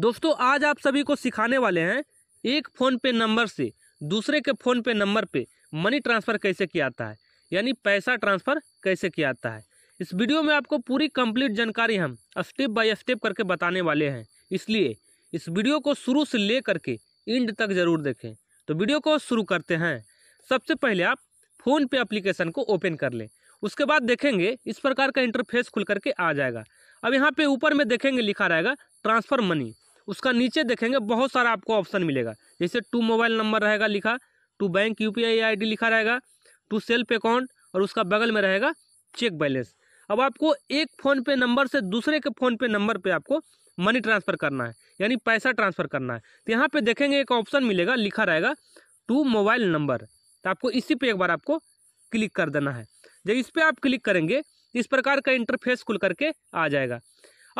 दोस्तों आज आप सभी को सिखाने वाले हैं एक फ़ोन पे नंबर से दूसरे के फ़ोन पे नंबर पे मनी ट्रांसफ़र कैसे किया जाता है यानी पैसा ट्रांसफ़र कैसे किया जाता है इस वीडियो में आपको पूरी कंप्लीट जानकारी हम स्टेप बाय स्टेप करके बताने वाले हैं इसलिए इस वीडियो को शुरू से ले करके इंड तक ज़रूर देखें तो वीडियो को शुरू करते हैं सबसे पहले आप फ़ोन पे अप्लीकेशन को ओपन कर लें उसके बाद देखेंगे इस प्रकार का इंटरफेस खुल करके आ जाएगा अब यहाँ पे ऊपर में देखेंगे लिखा रहेगा ट्रांसफ़र मनी उसका नीचे देखेंगे बहुत सारा आपको ऑप्शन मिलेगा जैसे टू मोबाइल नंबर रहेगा लिखा टू बैंक यू पी लिखा रहेगा टू सेल्फ अकाउंट और उसका बगल में रहेगा चेक बैलेंस अब आपको एक फ़ोन पे नंबर से दूसरे के फ़ोन पे नंबर पे आपको मनी ट्रांसफ़र करना है यानी पैसा ट्रांसफ़र करना है तो यहाँ पे देखेंगे एक ऑप्शन मिलेगा लिखा रहेगा टू मोबाइल नंबर तो आपको इसी पे एक बार आपको क्लिक कर देना है जब इस पर आप क्लिक करेंगे इस प्रकार का इंटरफेस खुल करके आ जाएगा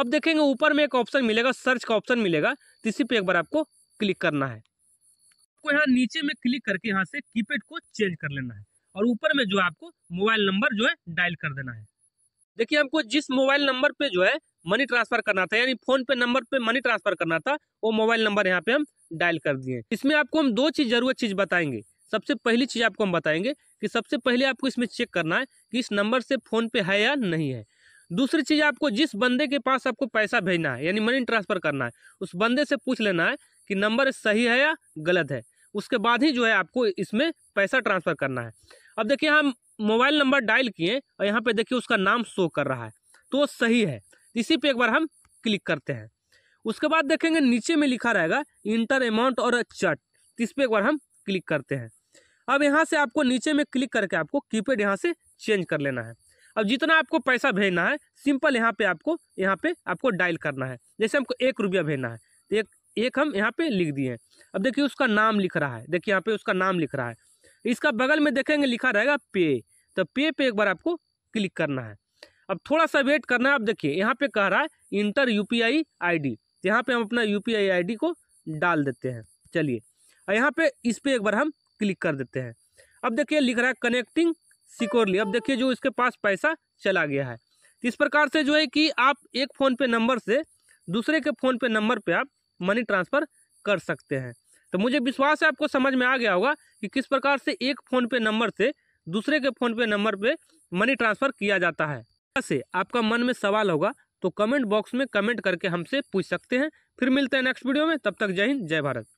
अब देखेंगे ऊपर में एक ऑप्शन मिलेगा सर्च का ऑप्शन मिलेगा इसी पे एक बार आपको क्लिक करना है आपको यहाँ नीचे में क्लिक करके यहाँ से कीपैड को चेंज कर लेना है और ऊपर में जो आपको मोबाइल नंबर जो है डायल कर देना है देखिए आपको जिस मोबाइल नंबर पे जो है मनी ट्रांसफर करना था यानी फोन पे नंबर पे मनी ट्रांसफर करना था वो मोबाइल नंबर यहाँ पे हम डायल कर दिए इसमें आपको हम दो चीज जरूरत चीज बताएंगे सबसे पहली चीज आपको हम बताएंगे कि सबसे पहले आपको इसमें चेक करना है कि इस नंबर से फोन पे है या नहीं है दूसरी चीज़ आपको जिस बंदे के पास आपको पैसा भेजना है यानी मनी ट्रांसफ़र करना है उस बंदे से पूछ लेना है कि नंबर सही है या गलत है उसके बाद ही जो है आपको इसमें पैसा ट्रांसफ़र करना है अब देखिए हम मोबाइल नंबर डायल किए और यहाँ पर देखिए उसका नाम शो कर रहा है तो सही है इसी पर एक बार हम क्लिक करते हैं उसके बाद देखेंगे नीचे में लिखा रहेगा इंटर अमाउंट और चट तो इस पर एक बार हम क्लिक करते हैं अब यहाँ से आपको नीचे में क्लिक करके आपको कीपैड यहाँ से चेंज कर लेना है अब जितना आपको पैसा भेजना है सिंपल यहाँ पे आपको यहाँ पे आपको डायल करना है जैसे हमको एक रुपया भेजना है तो एक एक हम यहाँ पे लिख दिए हैं अब देखिए उसका नाम लिख रहा है देखिए यहाँ पे उसका नाम लिख रहा है इसका बगल में देखेंगे लिखा रहेगा पे तो पे पे एक बार आपको क्लिक करना है अब थोड़ा सा वेट करना है आप देखिए यहाँ पे कह रहा है enter U P I I D यहाँ पे हम अपना U P I I D को डाल देते हैं चलिए और यहाँ पे इस पर एक बार हम क्लिक कर देते हैं अब देखिए लिख रहा है कनेक्टिंग सिकोर ली अब देखिए जो इसके पास पैसा चला गया है इस प्रकार से जो है कि आप एक फ़ोन पे नंबर से दूसरे के फ़ोन पे नंबर पे आप मनी ट्रांसफ़र कर सकते हैं तो मुझे विश्वास है आपको समझ में आ गया होगा कि किस प्रकार से एक फ़ोन पे नंबर से दूसरे के फ़ोन पे नंबर पे मनी ट्रांसफ़र किया जाता है ऐसे आपका मन में सवाल होगा तो कमेंट बॉक्स में कमेंट करके हमसे पूछ सकते हैं फिर मिलते हैं नेक्स्ट वीडियो में तब तक जय हिंद जय भारत